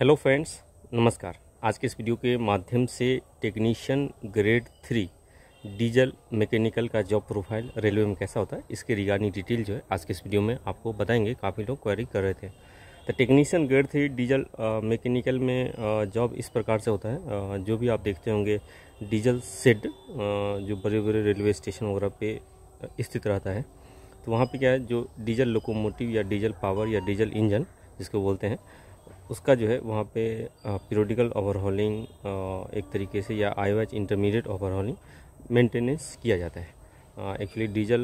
hello friends नमस्कार आज के इस वीडियो के माध्यम से technician grade three diesel mechanical का जॉब प्रोफाइल रेलवे में कैसा होता है इसके रिगार्डिंग डिटेल जो है आज के इस वीडियो में आपको बताएंगे काफ़ी लोग क्वेरी कर रहे थे तो technician grade three diesel mechanical में जॉब इस प्रकार से होता है आ, जो भी आप देखते होंगे डीजल सेड जो बड़े बड़े रेलवे स्टेशन वगैरह पे स्थित रहता है तो वहाँ पर क्या है जो डीजल लोकोमोटिव या डीजल पावर या डीजल इंजन जिसको बोलते हैं उसका जो है वहाँ पे पीरियडिकल ओवरहॉलिंग एक तरीके से या आई इंटरमीडिएट ओवरहॉलिंग मेंटेनेंस किया जाता है एक्चुअली डीजल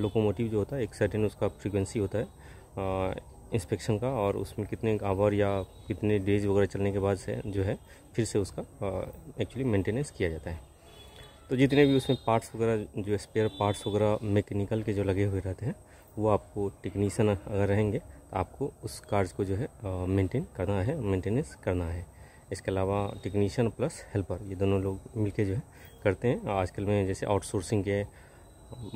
लोकोमोटिव जो होता है एक सर्टेन उसका फ्रीक्वेंसी होता है इंस्पेक्शन का और उसमें कितने आवर या कितने डेज वगैरह चलने के बाद से जो है फिर से उसका एक्चुअली मेंटेनेंस किया जाता है तो जितने भी उसमें पार्ट्स वगैरह जो स्पेयर पार्ट्स वगैरह मैकेनिकल के जो लगे हुए रहते हैं वो आपको टेक्नीसन अगर रहेंगे आपको उस कार्ज को जो है मेंटेन करना है मेंटेनेंस करना है इसके अलावा टेक्नीशियन प्लस हेल्पर ये दोनों लोग मिलके जो है करते हैं आजकल में जैसे आउटसोर्सिंग के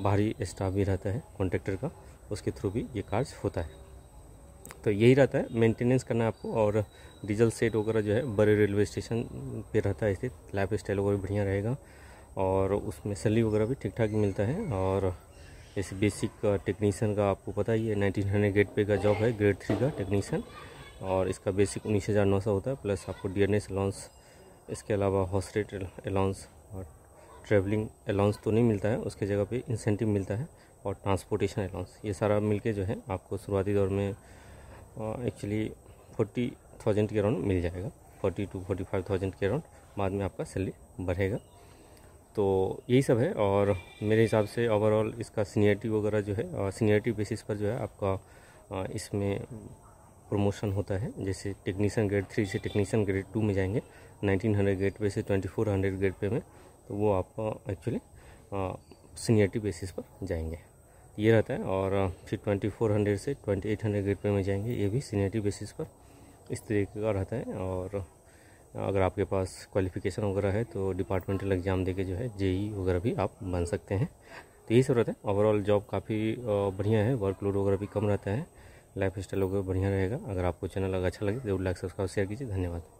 बाहरी स्टाफ भी रहता है कॉन्ट्रैक्टर का उसके थ्रू भी ये कार्ज होता है तो यही रहता है मेंटेनेंस करना है आपको और डीजल सेट वगैरह जो है बड़े रेलवे स्टेशन पे रहता है स्थित लाइफ स्टाइल वगैरह बढ़िया रहेगा और उसमें सैलरी वगैरह भी ठीक ठाक मिलता है और जैसे बेसिक का टेक्नीसन का आपको पता ही है नाइनटीन हंड्रेड गेट पे का जॉब है ग्रेड थ्री का टेक्नीसन और इसका बेसिक उन्नीस हज़ार नौ सौ होता है प्लस आपको डी एन एस अलाउंस इसके अलावा हॉस्ट रेट अलाउंस और ट्रेवलिंग अलाउंस तो नहीं मिलता है उसके जगह पे इंसेंटिव मिलता है और ट्रांसपोर्टेशन अलाउंस ये सारा मिल जो है आपको शुरुआती दौर में एक्चुअली फोर्टी थाउजेंड के अराउंड मिल जाएगा forty two forty five thousand के अराउंड बाद में आपका सैलरी बढ़ेगा तो यही सब है और मेरे हिसाब से ओवरऑल इसका सीनियरिटी वगैरह जो है सीनियरिटी बेसिस पर जो है आपका इसमें प्रमोशन होता है जैसे टेक्नीसन ग्रेड थ्री से टेक्नीसन ग्रेड टू में जाएंगे 1900 ग्रेड पे से 2400 ग्रेड पे में तो वो आपका एक्चुअली सीनियरिटी बेसिस पर जाएंगे ये रहता है और फिर 2400 से 2800 ग्रेड पे में जाएंगे ये भी सीनियरिटी बेसिस पर इस तरीके का रहता है और अगर आपके पास क्वालिफिकेशन वगैरह है तो डिपार्टमेंटल एग्ज़ाम दे के जो है जेई वगैरह भी आप बन सकते हैं तो यही सब रहता है ओवरऑल जॉब काफ़ी बढ़िया है वर्कलोड वगैरह भी कम रहता है लाइफ स्टाइल वगैरह बढ़िया रहेगा अगर आपको चैनल अगर अच्छा लगे जरूर लाइक सब्सक्राइब शेयर कीजिए धन्यवाद